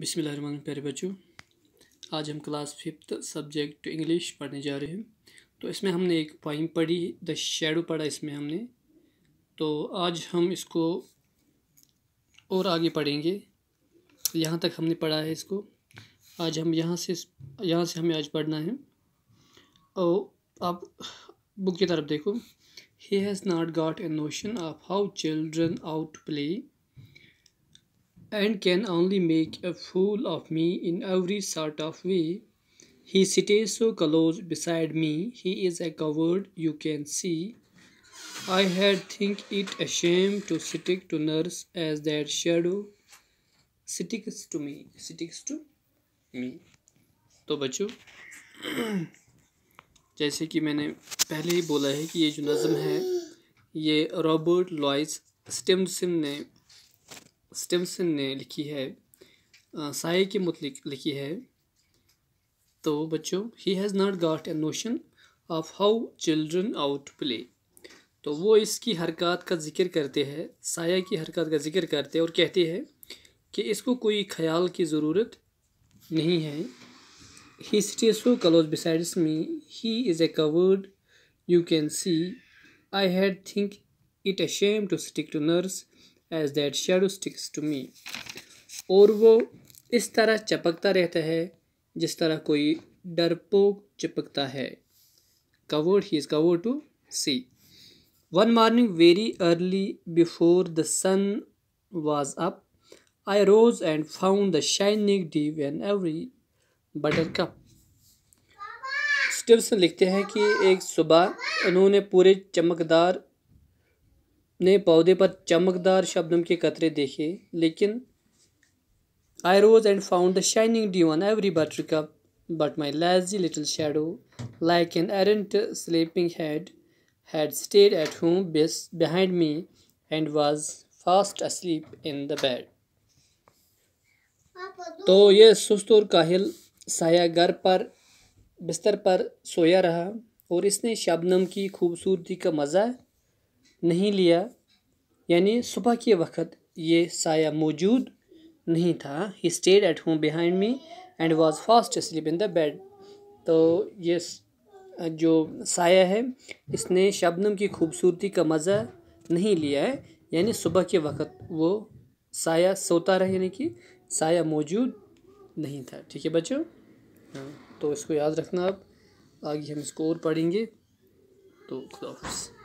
बिसमीम प्यारे बच्चों आज हम क्लास फिफ्थ सब्जेक्ट इंग्लिश पढ़ने जा रहे हैं तो इसमें हमने एक पॉइंट पढ़ी द शेडो पढ़ा इसमें हमने तो आज हम इसको और आगे पढ़ेंगे यहाँ तक हमने पढ़ा है इसको आज हम यहाँ से यहाँ से हमें आज पढ़ना है और आप बुक की तरफ देखो he has not got a notion of how children out play and can only make a fool of me in every sort of way. He sits so close beside me, he is a coward, you can see. I had think it a shame to stick to nurse as that shadow sticks to me, sticks to me. तो बच्चों जैसे कि मैंने पहले ही बोला है कि ये जो नज़म है ये रॉबर्ट लॉइस स्टेमसिम ने स्टिमसन ने लिखी है साय के मुतलिक लिखी है तो बच्चों he has not got a notion of how children out play तो वो इसकी हरकत का जिक्र करते हैं साया की हरकत का जिक्र करते हैं और कहते हैं कि इसको कोई ख्याल की ज़रूरत नहीं है he city so close beside me he is a coward you can see I had think it a shame to stick to nurse as that shadow sticks to me और वो इस तरह चपकता रहता है जिस तरह कोई डरपोक चिपकता है coward he is coward to see one morning very early before the sun was up I rose and found the shining dew and every buttercup Stevenson लिखते हैं कि एक सुबह उन्होंने पूरे चमकदार ने पौधे पर चमकदार शबनम के कतरे देखे लेकिन I rose and found the shining dew on every buttercup but my lazy little shadow like an arrant sleeping head had stayed at home behind me and was fast asleep in the bed तो ये सुस्त और काहिल साया घर पर बिस्तर पर सोया रहा और इसने शबनम की खूबसूरती का मज़ा नहीं लिया यानी सुबह के वक्त ये साया मौजूद नहीं था he stayed at home behind me and was fast sleep in the bed तो ये जो साया है इसने शबनम की खूबसूरती का मज़ा नहीं लिया है यानी सुबह के वक्त वो साया सोता रहा यानी कि साया मौजूद नहीं था ठीक है बच्चों हाँ तो इसको याद रखना आप आगे हम इसको और पढ़ेंगे तो खुदाफ़